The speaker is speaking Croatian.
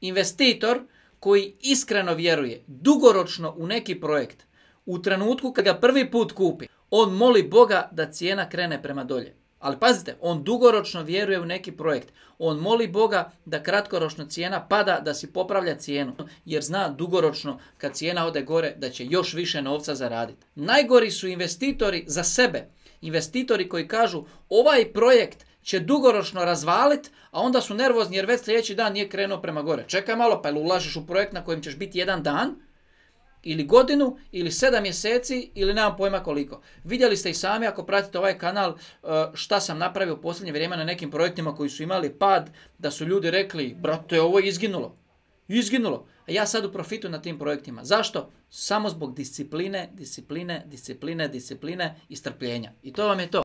investitor koji iskreno vjeruje dugoročno u neki projekt, u trenutku kad ga prvi put kupi, on moli Boga da cijena krene prema dolje. Ali pazite, on dugoročno vjeruje u neki projekt. On moli Boga da kratkoročno cijena pada, da si popravlja cijenu. Jer zna dugoročno kad cijena ode gore da će još više novca zaraditi. Najgori su investitori za sebe. Investitori koji kažu ovaj projekt će dugoročno razvalit, a onda su nervozni jer već sljedeći dan nije krenuo prema gore. Čekaj malo, pa ili ulažeš u projekt na kojem ćeš biti jedan dan, ili godinu, ili sedam mjeseci, ili nemam pojma koliko. Vidjeli ste i sami ako pratite ovaj kanal e, šta sam napravio u posljednje vrijeme na nekim projektima koji su imali pad, da su ljudi rekli, brate, ovo je izginulo. Izginulo. A ja sad u profitu na tim projektima. Zašto? Samo zbog discipline, discipline, discipline, discipline i strpljenja. I to vam je to.